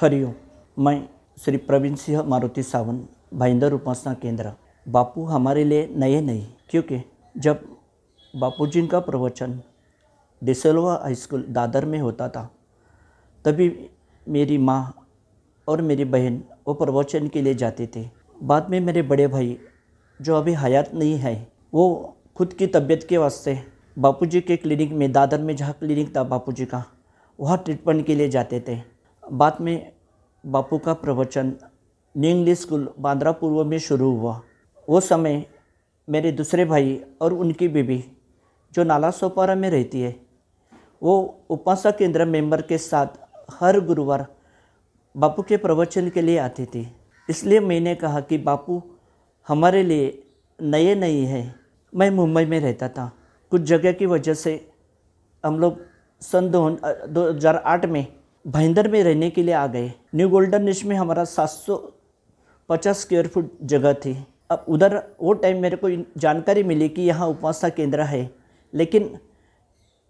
हरिओम मैं श्री प्रवीण सिंह मारुति सावंत भाईंदर उपासना केंद्र बापू हमारे लिए नए नहीं क्योंकि जब बापू जी का प्रवचन डिसलवा हाई स्कूल दादर में होता था तभी मेरी माँ और मेरी बहन वो प्रवचन के लिए जाते थे बाद में मेरे बड़े भाई जो अभी हयात नहीं है वो खुद की तबीयत के वास्ते बापूजी के क्लिनिक में दादर में जहाँ क्लिनिक था बापूजी का वहाँ ट्रीटमेंट के लिए जाते थे बाद में बापू का प्रवचन निंगली स्कूल बांद्रा पूर्व में शुरू हुआ वो समय मेरे दूसरे भाई और उनकी बीबी जो नाला सोपारा में रहती है वो उपासना केंद्र मेंबर के साथ हर गुरुवार बापू के प्रवचन के लिए आती थी इसलिए मैंने कहा कि बापू हमारे लिए नए नहीं हैं मैं मुंबई में रहता था कुछ जगह की वजह से हम लोग सन दो हज़ार आठ में भाईंदर में रहने के लिए आ गए न्यू गोल्डन रिच में हमारा सात सौ पचास स्क्वेयर फुट जगह थी अब उधर वो टाइम मेरे को जानकारी मिली कि यहाँ उपवासा केंद्र है लेकिन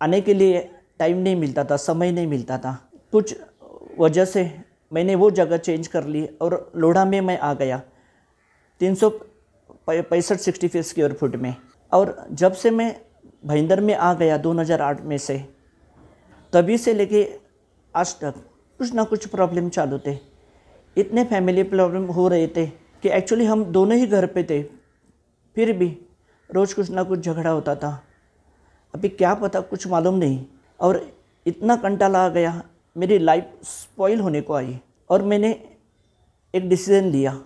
आने के लिए टाइम नहीं मिलता था समय नहीं मिलता था कुछ वजह से मैंने वो जगह चेंज कर ली और लोढ़ा में मैं आ गया तीन सौ पैंसठ सिक्सटी फाइव स्क्वेयर फुट में और जब से मैं भाईंदर में आ गया 2008 में से तभी से लेके आज तक कुछ ना कुछ प्रॉब्लम चालू थे इतने फैमिली प्रॉब्लम हो रहे थे कि एक्चुअली हम दोनों ही घर पे थे फिर भी रोज़ कुछ ना कुछ झगड़ा होता था अभी क्या पता कुछ मालूम नहीं और इतना कंटाला आ गया मेरी लाइफ स्पॉइल होने को आई और मैंने एक डिसीज़न लिया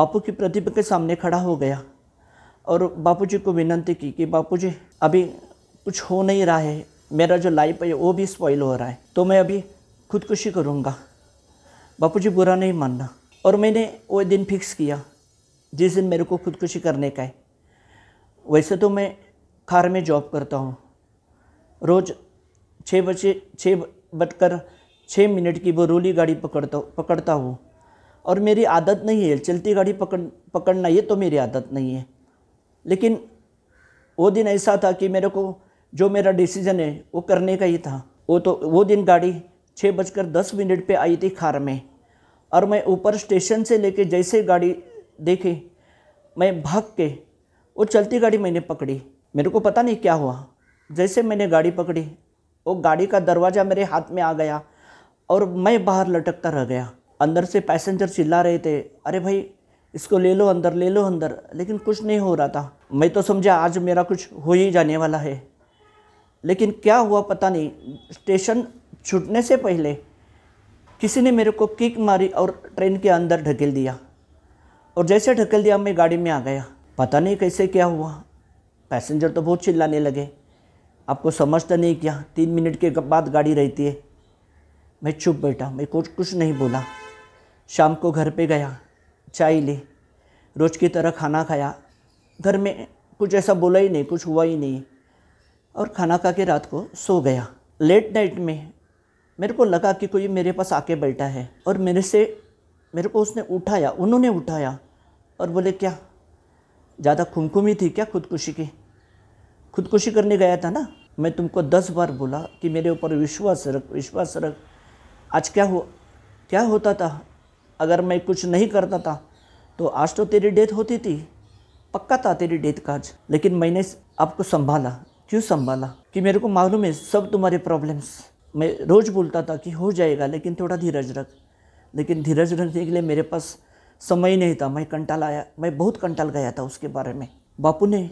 बापू की प्रतिभा के सामने खड़ा हो गया और बापू को विनंती की कि बापू अभी कुछ हो नहीं रहा है मेरा जो लाइफ है वो भी स्पॉइल हो रहा है तो मैं अभी खुदकुशी करूँगा बापू जी बुरा नहीं मानना और मैंने वो दिन फिक्स किया जिस दिन मेरे को खुदकुशी करने का है वैसे तो मैं कार में जॉब करता हूँ रोज़ छः बजे छः बजकर छः मिनट की रोली गाड़ी पकड़ता पकड़ता हूँ और मेरी आदत नहीं है चलती गाड़ी पकड़ पकड़ना ये तो मेरी आदत नहीं है लेकिन वो दिन ऐसा था कि मेरे को जो मेरा डिसीज़न है वो करने का ही था वो तो वो दिन गाड़ी छः बजकर दस मिनट पर आई थी खार में और मैं ऊपर स्टेशन से लेके जैसे गाड़ी देखी मैं भाग के वो चलती गाड़ी मैंने पकड़ी मेरे को पता नहीं क्या हुआ जैसे मैंने गाड़ी पकड़ी वो गाड़ी का दरवाज़ा मेरे हाथ में आ गया और मैं बाहर लटकता रह गया अंदर से पैसेंजर चिल्ला रहे थे अरे भाई इसको ले लो अंदर ले लो अंदर लेकिन कुछ नहीं हो रहा था मैं तो समझा आज मेरा कुछ हो ही जाने वाला है लेकिन क्या हुआ पता नहीं स्टेशन छूटने से पहले किसी ने मेरे को किक मारी और ट्रेन के अंदर ढकेल दिया और जैसे ढकेल दिया मैं गाड़ी में आ गया पता नहीं कैसे क्या हुआ पैसेंजर तो बहुत चिल्लाने लगे आपको समझता तो नहीं क्या तीन मिनट के बाद गाड़ी रहती है मैं चुप बैठा मैं कुछ कुछ नहीं बोला शाम को घर पे गया चाय ली रोज़ की तरह खाना खाया घर में कुछ ऐसा बोला ही नहीं कुछ हुआ ही नहीं और खाना खा के रात को सो गया लेट नाइट में मेरे को लगा कि कोई मेरे पास आके बैठा है और मेरे से मेरे को उसने उठाया उन्होंने उठाया और बोले क्या ज़्यादा खुमखुमी थी क्या खुदकुशी की खुदकुशी करने गया था ना मैं तुमको दस बार बोला कि मेरे ऊपर विश्वास रख विश्वास रख आज क्या हुआ क्या होता था अगर मैं कुछ नहीं करता था तो आज तो तेरी डेथ होती थी पक्का था तेरी डेथ का आज लेकिन मैंने आपको संभाला क्यों संभाला कि मेरे को मालूम है सब तुम्हारे प्रॉब्लम्स मैं रोज़ बोलता था कि हो जाएगा लेकिन थोड़ा धीरज रख लेकिन धीरज रखने के लिए मेरे पास समय नहीं था मैं कंटाल आया मैं बहुत कंटाल गया था उसके बारे में बापू ने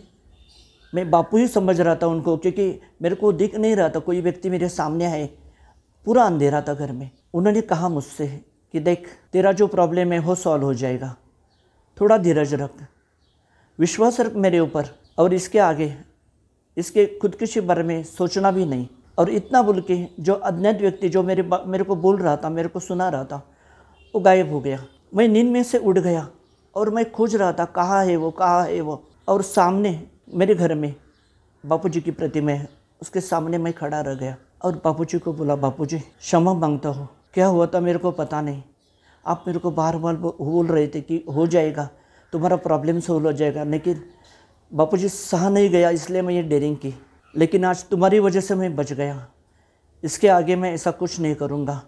मैं बापू ही समझ रहा था उनको क्योंकि मेरे को दिख नहीं रहा था कोई व्यक्ति मेरे सामने आए पूरा अंधेरा था घर में उन्होंने कहा मुझसे कि देख तेरा जो प्रॉब्लम है वो सॉल्व हो जाएगा थोड़ा धीरज रख विश्वास रख मेरे ऊपर और इसके आगे इसके खुदकुशी बारे में सोचना भी नहीं और इतना बोल के जो अज्ञात व्यक्ति जो मेरे मेरे को बोल रहा था मेरे को सुना रहा था वो गायब हो गया मैं नींद में से उठ गया और मैं खोज रहा था कहाँ है वो कहाँ है वो और सामने मेरे घर में बापू जी की प्रतिमा है उसके सामने मैं खड़ा रह गया और बापू जी को बोला बापू जी क्षमा मांगता हो क्या हुआ था मेरे को पता नहीं आप मेरे को बार बार बोल रहे थे कि हो जाएगा तुम्हारा प्रॉब्लम सोल्व हो जाएगा लेकिन बापू जी सहा नहीं गया इसलिए मैं ये डेरिंग की लेकिन आज तुम्हारी वजह से मैं बच गया इसके आगे मैं ऐसा कुछ नहीं करूँगा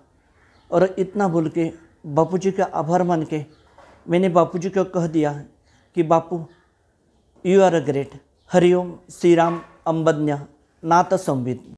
और इतना बोल के बापू जी का आभार मान के मैंने बापू जी को कह दिया कि Bapu you are a great Hariom Shri Ram अम्बन्या नाथ संविद